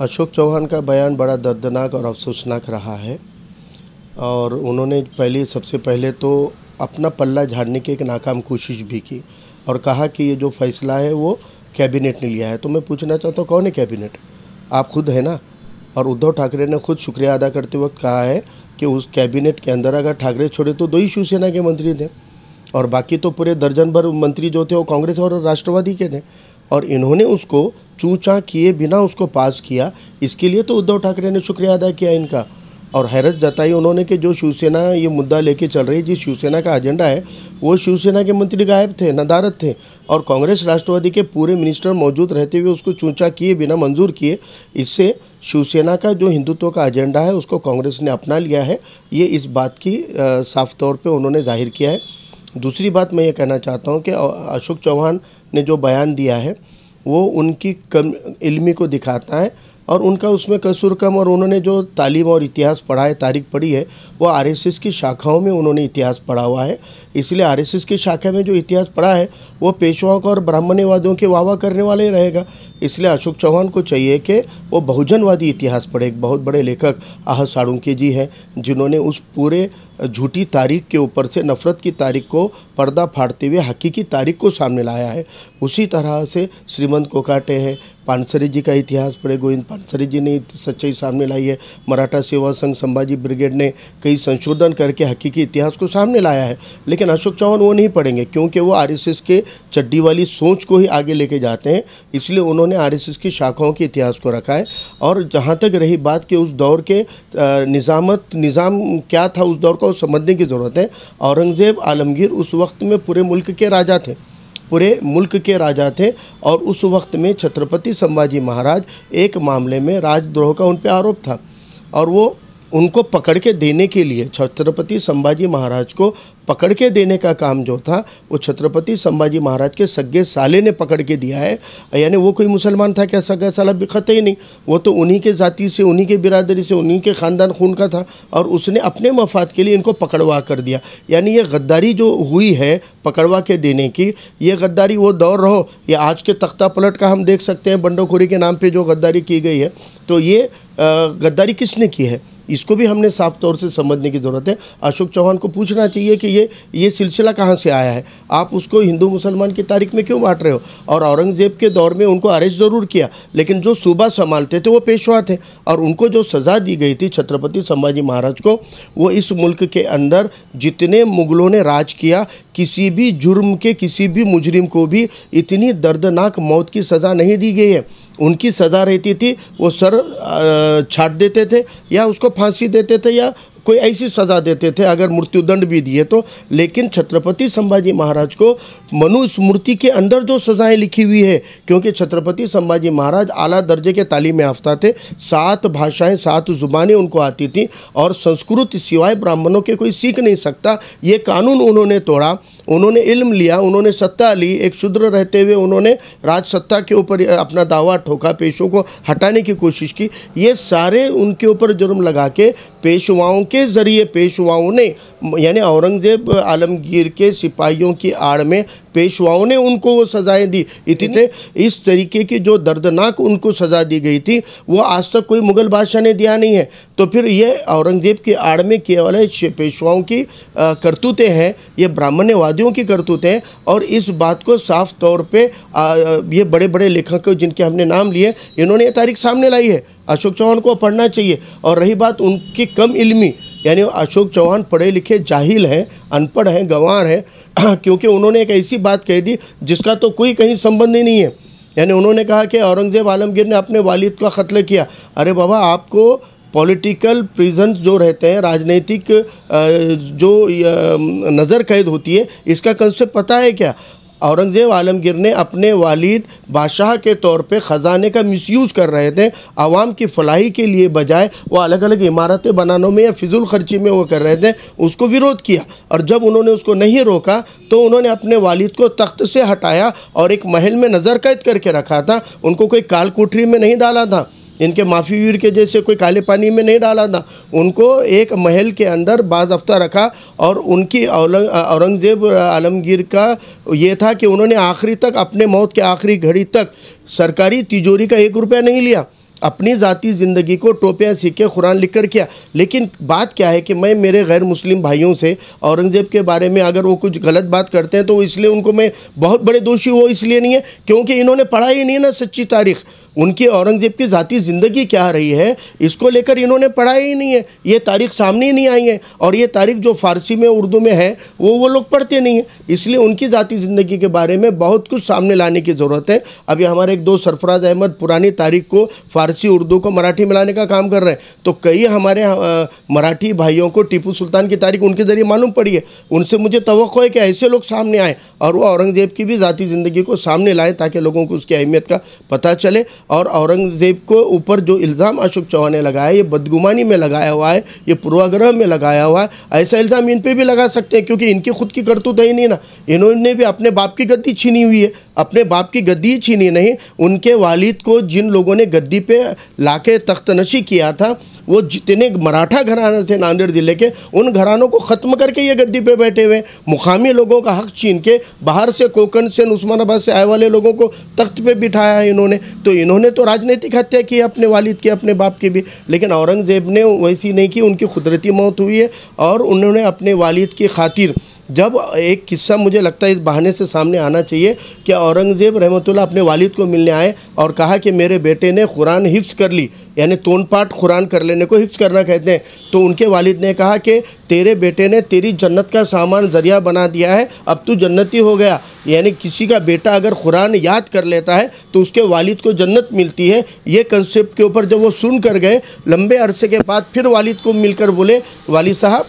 अशोक चौहान का बयान बड़ा दर्दनाक और अफसोसनाक रहा है और उन्होंने पहले सबसे पहले तो अपना पल्ला झाड़ने की एक नाकाम कोशिश भी की और कहा कि ये जो फैसला है वो कैबिनेट ने लिया है तो मैं पूछना चाहता हूँ कौन है कैबिनेट आप खुद है ना और उद्धव ठाकरे ने खुद शुक्रिया अदा करते वक्त कहा है कि उस कैबिनेट के अंदर अगर ठाकरे छोड़े तो दो ही शिवसेना के मंत्री थे और बाकी तो पूरे दर्जन भर मंत्री जो थे वो कांग्रेस और राष्ट्रवादी के थे और इन्होंने उसको चूचा किए बिना उसको पास किया इसके लिए तो उद्धव ठाकरे ने शुक्रिया अदा किया इनका और हैरत जताई उन्होंने कि जो शिवसेना ये मुद्दा लेके चल रही जिस शिवसेना का एजेंडा है वो शिवसेना के मंत्री गायब थे नदारत थे और कांग्रेस राष्ट्रवादी के पूरे मिनिस्टर मौजूद रहते हुए उसको चूचा किए बिना मंजूर किए इससे शिवसेना का जो हिंदुत्व का एजेंडा है उसको कांग्रेस ने अपना लिया है ये इस बात की साफ तौर पर उन्होंने जाहिर किया है दूसरी बात मैं ये कहना चाहता हूँ कि अशोक चौहान ने जो बयान दिया है वो उनकी कम इल्मी को दिखाता है और उनका उसमें कसूर कम और उन्होंने जो तालीम और इतिहास पढ़ा है तारीख पढ़ी है वो आरएसएस की शाखाओं में उन्होंने इतिहास पढ़ा हुआ है इसलिए आरएसएस की शाखा में जो इतिहास पढ़ा है वो पेशवाओं का और ब्राह्मण्यवादियों के वाह करने वाले ही रहेगा इसलिए अशोक चौहान को चाहिए कि वो बहुजनवादी इतिहास पढ़े एक बहुत बड़े लेखक आह साड़ुंके जी हैं जिन्होंने उस पूरे झूठी तारीख के ऊपर से नफ़रत की तारीख को पर्दा फाड़ते हुए हकीकी तारीख को सामने लाया है उसी तरह से श्रीमंत कोकाटे हैं पानसरी जी का इतिहास पढ़े गोविंद पानसरी जी ने तो सच्चाई सामने लाई है मराठा सेवा संघ संभाजी ब्रिगेड ने कई संशोधन करके हकीकी इतिहास को सामने लाया है लेकिन अशोक चौहान वो नहीं पढ़ेंगे क्योंकि वो आरएसएस के चड्डी वाली सोच को ही आगे लेके जाते हैं इसलिए उन्होंने आर की शाखाओं के इतिहास को रखा है और जहाँ तक रही बात कि उस दौर के निज़ामत निज़ाम क्या था उस दौर का समझने की ज़रूरत है औरंगज़ेब आलमगीर उस वक्त में पूरे मुल्क के राजा थे पूरे मुल्क के राजा थे और उस वक्त में छत्रपति संभाजी महाराज एक मामले में राजद्रोह का उन पर आरोप था और वो उनको पकड़ के देने के लिए छत्रपति संभाजी महाराज को पकड़ के देने का काम जो था वो छत्रपति संभाजी महाराज के सगे साले ने पकड़ के दिया है यानी वो कोई मुसलमान था क्या सगा साला बिखते ही नहीं वो तो उन्हीं के ज़ाति से उन्हीं के बिरादरी से उन्हीं के ख़ानदान खून का था और उसने अपने मफाद के लिए इनको पकड़वा कर दिया यानी ये गद्दारी जो हुई है पकड़वा के देने की ये गद्दारी वो दौर रहो ये आज के तख्ता पलट का हम देख सकते हैं बंडोखोरी के नाम पर जो गद्दारी की गई है तो ये गद्दारी किसने की है इसको भी हमने साफ तौर से समझने की ज़रूरत है अशोक चौहान को पूछना चाहिए कि ये ये सिलसिला कहाँ से आया है आप उसको हिंदू मुसलमान की तारीख में क्यों बांट रहे हो और औरंगज़ेब के दौर में उनको अरेस्ट ज़रूर किया लेकिन जो सूबा संभालते थे वो पेशवा थे और उनको जो सज़ा दी गई थी छत्रपति संभाजी महाराज को वो इस मुल्क के अंदर जितने मुगलों ने राज किया किसी भी जुर्म के किसी भी मुजरिम को भी इतनी दर्दनाक मौत की सज़ा नहीं दी गई है उनकी सज़ा रहती थी वो सर छाट देते थे या उसको फांसी देते थे या कोई ऐसी सज़ा देते थे अगर मृत्युदंड भी दिए तो लेकिन छत्रपति संभाजी महाराज को मनुस्मृति के अंदर जो सज़ाएं लिखी हुई है क्योंकि छत्रपति संभाजी महाराज आला दर्जे के तालीम याफ्ता थे सात भाषाएं सात ज़ुबानें उनको आती थी और संस्कृत सिवाय ब्राह्मणों के कोई सीख नहीं सकता ये कानून उन्होंने तोड़ा उन्होंने इल्म लिया उन्होंने सत्ता ली एक शूद्र रहते हुए उन्होंने राज सत्ता के ऊपर अपना दावा ठोका पेशों को हटाने की कोशिश की ये सारे उनके ऊपर जुर्म लगा के पेशवाओं के ज़रिए पेशवाओं ने यानी औरंगज़ेब आलमगीर के सिपाहियों की आड़ में पेशवाओं ने उनको वो सज़ाएँ दी इतने इस तरीके की जो दर्दनाक उनको सज़ा दी गई थी वो आज तक कोई मुग़ल बादशाह ने दिया नहीं है तो फिर ये औरंगज़ेब की आड़ में केवल पेशवाओं की करतूतें हैं ये ब्राह्मण्यवादी अपराधियों की करतूत है और इस बात को साफ तौर पे आ, ये बड़े बड़े लेखक जिनके हमने नाम लिए इन्होंने ये तारीख सामने लाई है अशोक चौहान को पढ़ना चाहिए और रही बात उनकी कम इल्मी यानी अशोक चौहान पढ़े लिखे जाहिल हैं अनपढ़ हैं गंवार हैं क्योंकि उन्होंने एक ऐसी बात कह दी जिसका तो कोई कहीं संबंध ही नहीं है यानी उन्होंने कहा कि औरंगज़ेब आलमगीर ने अपने वालिद का कत्ल किया अरे बाबा आपको पॉलिटिकल प्रिजन जो रहते हैं राजनीतिक जो नज़र कैद होती है इसका कंसेप्ट पता है क्या औरंगज़ेब आलमगीर ने अपने वालिद बादशाह के तौर पे ख़जाने का मिसयूज़ कर रहे थे आवाम की फलाही के लिए बजाय वो अलग अलग इमारतें बनाने में या फिजूल खर्ची में वो कर रहे थे उसको विरोध किया और जब उन्होंने उसको नहीं रोका तो उन्होंने अपने वालिद को तख्त से हटाया और एक महल में नज़र कैद करके रखा था उनको कोई काल कोठरी में नहीं डाला था इनके माफीवीर के जैसे कोई काले पानी में नहीं डाला था उनको एक महल के अंदर बाजफ्ता रखा और उनकी औरंगज़ेब आलमगीर का ये था कि उन्होंने आखिरी तक अपने मौत के आखिरी घड़ी तक सरकारी तिजोरी का एक रुपया नहीं लिया अपनी ज़ाती ज़िंदगी को टोपियाँ सीखे कुरान लिख कर किया लेकिन बात क्या है कि मैं मेरे गैर मुस्लिम भाइयों से औरंगज़ेब के बारे में अगर वो कुछ गलत बात करते हैं तो इसलिए उनको मैं बहुत बड़े दोषी वो इसलिए नहीं है क्योंकि इन्होंने पढ़ा ही नहीं ना सच्ची तारीख़ उनकी औरंगज़ेब की ज़ाती ज़िंदगी क्या रही है इसको लेकर इन्होंने पढ़ाया ही नहीं है ये तारीख सामने ही नहीं आई है और ये तारीख जो फ़ारसी में उर्दू में है वो वो लोग पढ़ते नहीं हैं इसलिए उनकी ज़ाती ज़िंदगी के बारे में बहुत कुछ सामने लाने की ज़रूरत है अभी हमारे एक दो सरफराज अहमद पुरानी तारीख को फ़ारसी उर्दू को मराठी में लाने का काम कर रहे हैं तो कई हमारे मराठी भाइयों को टीपू सुल्तान की तारीख उनके ज़रिए मालूम पड़ी है उनसे मुझे तो है कि ऐसे लोग सामने आएँ और वो औरंगज़ेब की भी ज़ाती ज़िंदगी को सामने लाएँ ताकि लोगों को उसकी अहमियत का पता चले और औरंगज़ेब को ऊपर जो इल्ज़ाम अशोक चौहान ने लगाया ये बदगुमानी में लगाया हुआ है ये पूर्वाग्रह में लगाया हुआ है ऐसा इल्ज़ाम इन पर भी लगा सकते हैं क्योंकि इनकी खुद की करतूत तो है नहीं ना इन्होंने भी अपने बाप की गद्दी छीनी हुई है अपने बाप की गद्दी छीनी नहीं उनके वालिद को जिन लोगों ने गद्दी पे लाके तख्तनशी किया था वो जितने मराठा घराना थे नांदेड़ ज़िले के उन घरानों को ख़त्म करके ये गद्दी पे बैठे हुए मुकामी लोगों का हक छीन के बाहर से कोकन से उस्मानाबाद से आए वाले लोगों को तख्त पे बिठाया है इन्होंने तो इन्होंने इन्होंने तो राजनीतिक हत्या की अपने वालिद की अपने बाप की भी लेकिन औरंगज़ेब ने वैसी नहीं की उनकी कुदरती मौत हुई है और उन्होंने अपने वालिद की खातिर जब एक किस्सा मुझे लगता है इस बहाने से सामने आना चाहिए कि औरंगज़ेब रहमतुल्ला अपने वालिद को मिलने आए और कहा कि मेरे बेटे ने कुरान हिफ्स कर ली यानी तोनपाट कुरान कर लेने को हिफ्स करना कहते हैं तो उनके वालिद ने कहा कि तेरे बेटे ने तेरी जन्नत का सामान ज़रिया बना दिया है अब तू जन्नती हो गया यानी किसी का बेटा अगर कुरान याद कर लेता है तो उसके वालिद को जन्नत मिलती है ये कंसेप्ट के ऊपर जब वो सुन कर गए लंबे अरसे के बाद फिर वालिद को मिलकर बोले वालिद साहब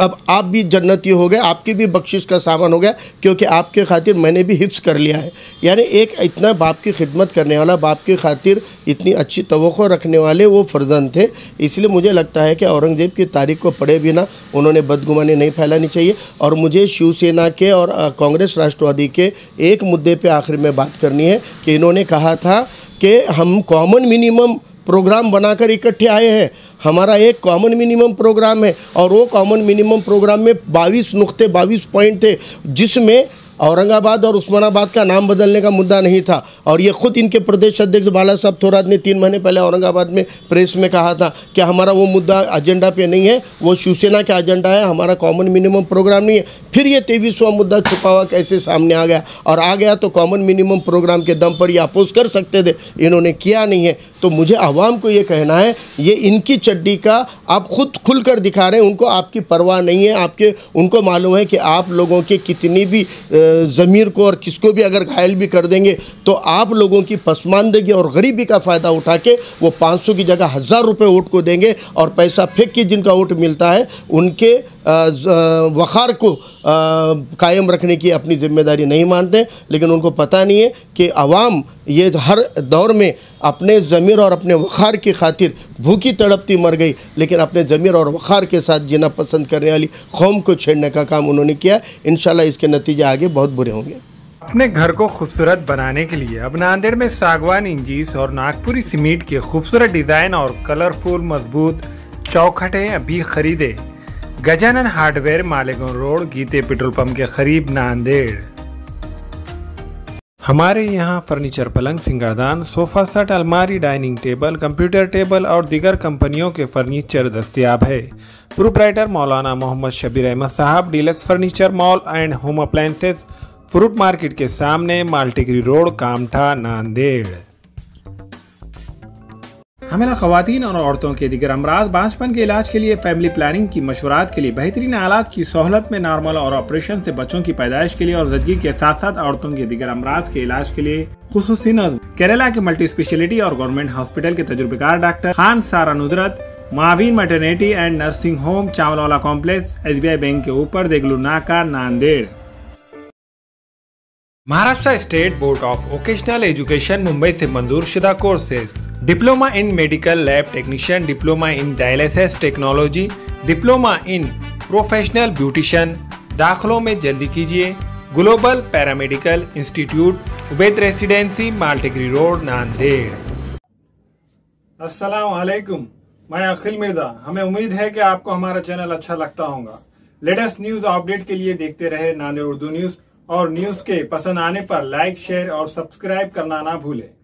अब आप भी जन्नती हो गए आपकी भी बख्शिश का सामान हो गया क्योंकि आपके खातिर मैंने भी हिफ्स कर लिया है यानी एक इतना बाप की खिदमत करने वाला बाप की खातिर इतनी अच्छी तो रखने वाले वो फर्जंद थे इसलिए मुझे लगता है कि औरंगज़ेब की तारीख को पढ़े बिना उन्होंने बदगुमानी नहीं फैलानी चाहिए और मुझे शिवसेना के और कांग्रेस राष्ट्रवादी के एक मुद्दे पर आखिर में बात करनी है कि इन्होंने कहा था कि हम कॉमन मिनिमम प्रोग्राम बनाकर इकट्ठे आए हैं हमारा एक कॉमन मिनिमम प्रोग्राम है और वो कॉमन मिनिमम प्रोग्राम में 22 नुक्ते 22 पॉइंट थे जिसमें औरंगाबाद और उस्मानाबाद का नाम बदलने का मुद्दा नहीं था और ये खुद इनके प्रदेश अध्यक्ष बाला साहब थोरात ने तीन महीने पहले औरंगाबाद में प्रेस में कहा था कि हमारा वो मुद्दा एजेंडा पे नहीं है वो शिवसेना का एजेंडा है हमारा कॉमन मिनिमम प्रोग्राम नहीं है फिर ये तेईसवा मुद्दा छुपा हुआ कैसे सामने आ गया और आ गया तो कॉमन मिनिमम प्रोग्राम के दम पर ये अपोज कर सकते थे इन्होंने किया नहीं है तो मुझे आवाम को ये कहना है ये इनकी चड्डी का आप खुद खुल कर दिखा रहे हैं उनको आपकी परवाह नहीं है आपके उनको मालूम है कि आप लोगों के कितनी भी ज़मीर को और किसको भी अगर घायल भी कर देंगे तो आप लोगों की पसमानदगी और गरीबी का फ़ायदा उठा के वो 500 की जगह हज़ार रुपये वोट को देंगे और पैसा फेंक के जिनका वोट मिलता है उनके वखार को कायम रखने की अपनी ज़िम्मेदारी नहीं मानते लेकिन उनको पता नहीं है कि आवाम ये हर दौर में अपने ज़मीर और अपने वखार की खातिर भूखी तड़पती मर गई लेकिन अपने ज़मीर और वखार के साथ जीना पसंद करने वाली कौम को छेड़ने का काम उन्होंने किया इन इसके नतीजे आगे बहुत बुरे होंगे अपने घर को खूबसूरत बनाने के लिए अब नांदेड़ में सागवान इंजीस और नागपुरी सीमेंट के खूबसूरत डिज़ाइन और कलरफुल मजबूत चौखटें अभी खरीदे Gajanan hardware Malegaon road Gite petrol pump के करीब नांदेड़ हमारे यहाँ फर्नीचर पलंग सिंगारदान सोफा सेट अलमारी डाइनिंग टेबल कंप्यूटर टेबल और दीगर कंपनियों के फर्नीचर दस्तियाब है प्रोपराइटर मौलाना Mohammad Shabir Ahmed sahab deluxe furniture mall and home appliances fruit market के सामने माल्टेगरी रोड कामठा नांदेड़ हमला खातन और औरतों के दिगर अमराज बांझपन के इलाज के लिए फैमिली प्लानिंग की मशवरात के लिए बेहतरीन आलात की सहूलत में नॉर्मल और ऑपरेशन से बच्चों की पैदाइश के लिए और जदगी के साथ साथ औरतों के दिगर अमराज के इलाज के लिए खसूस नज्म केरला के मल्टी स्पेशलिटी और गवर्नमेंट हॉस्पिटल के तजुर्बेकार डॉक्टर खान सारा नुजरत मावीन maternity and nursing home Chawalwala complex Yes Bank के ऊपर देगलू नाका Nanded Maharashtra state board of vocational education Mumbai से मंजूर शुदा courses diploma in medical lab technician diploma in dialysis technology diploma in professional beautician दाखिलों में जल्दी कीजिए global paramedical institute Ubed residency Maltekdi road Nanded असलकुम मैं अखिल मिर्जा हमें उम्मीद है कि आपको हमारा चैनल अच्छा लगता होगा लेटेस्ट न्यूज अपडेट के लिए देखते रहे नांदेड़ उर्दू न्यूज़ और न्यूज के पसंद आने पर लाइक शेयर और सब्सक्राइब करना ना भूलें